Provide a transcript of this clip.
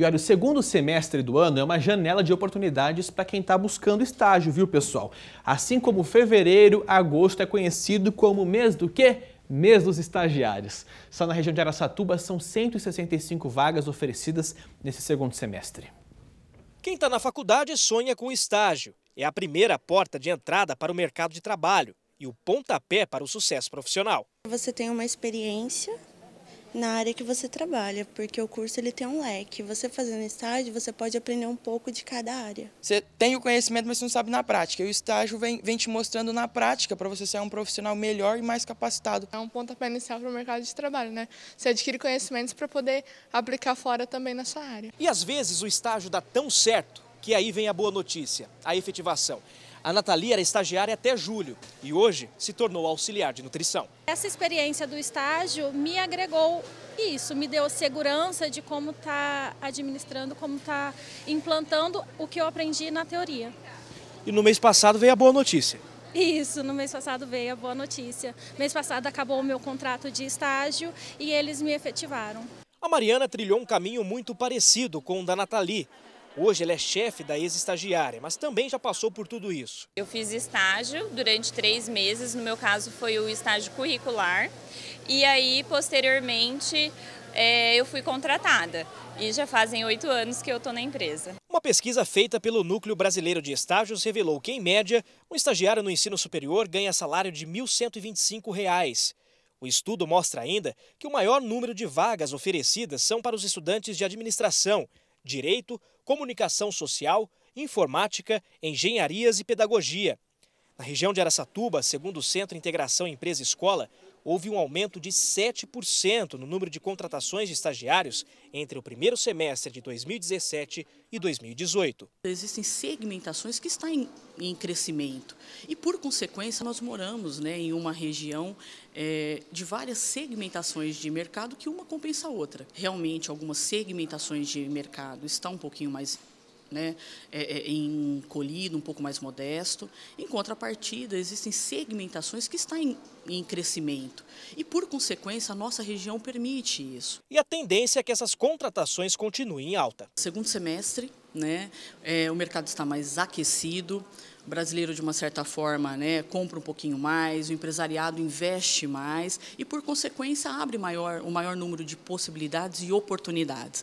E olha, o segundo semestre do ano é uma janela de oportunidades para quem está buscando estágio, viu, pessoal? Assim como fevereiro, agosto é conhecido como mês do quê? mês dos estagiários. Só na região de Araçatuba são 165 vagas oferecidas nesse segundo semestre. Quem está na faculdade sonha com estágio. É a primeira porta de entrada para o mercado de trabalho e o pontapé para o sucesso profissional. Você tem uma experiência na área que você trabalha, porque o curso ele tem um leque. Você fazendo estágio, você pode aprender um pouco de cada área. Você tem o conhecimento, mas você não sabe na prática. E o estágio vem, vem te mostrando na prática para você ser um profissional melhor e mais capacitado. É um pontapé inicial para o mercado de trabalho, né? Você adquire conhecimentos para poder aplicar fora também na sua área. E às vezes o estágio dá tão certo que aí vem a boa notícia, a efetivação. A Natalia era estagiária até julho e hoje se tornou auxiliar de nutrição. Essa experiência do estágio me agregou isso, me deu segurança de como está administrando, como está implantando o que eu aprendi na teoria. E no mês passado veio a boa notícia. Isso, no mês passado veio a boa notícia. Mês passado acabou o meu contrato de estágio e eles me efetivaram. A Mariana trilhou um caminho muito parecido com o da Nathalie. Hoje ela é chefe da ex-estagiária, mas também já passou por tudo isso. Eu fiz estágio durante três meses, no meu caso foi o estágio curricular. E aí, posteriormente, é, eu fui contratada e já fazem oito anos que eu estou na empresa. Uma pesquisa feita pelo Núcleo Brasileiro de Estágios revelou que, em média, um estagiário no ensino superior ganha salário de R$ 1.125. O estudo mostra ainda que o maior número de vagas oferecidas são para os estudantes de administração, direito, comunicação social, informática, engenharias e pedagogia. Na região de Araçatuba, segundo o Centro Integração Empresa Escola, houve um aumento de 7% no número de contratações de estagiários entre o primeiro semestre de 2017 e 2018. Existem segmentações que estão em, em crescimento e, por consequência, nós moramos né, em uma região é, de várias segmentações de mercado que uma compensa a outra. Realmente, algumas segmentações de mercado estão um pouquinho mais né, é, é, encolhido, um pouco mais modesto. Em contrapartida, existem segmentações que estão em, em crescimento. E, por consequência, a nossa região permite isso. E a tendência é que essas contratações continuem em alta. Segundo semestre, né, é, o mercado está mais aquecido, o brasileiro, de uma certa forma, né, compra um pouquinho mais, o empresariado investe mais e, por consequência, abre maior, maior número de possibilidades e oportunidades.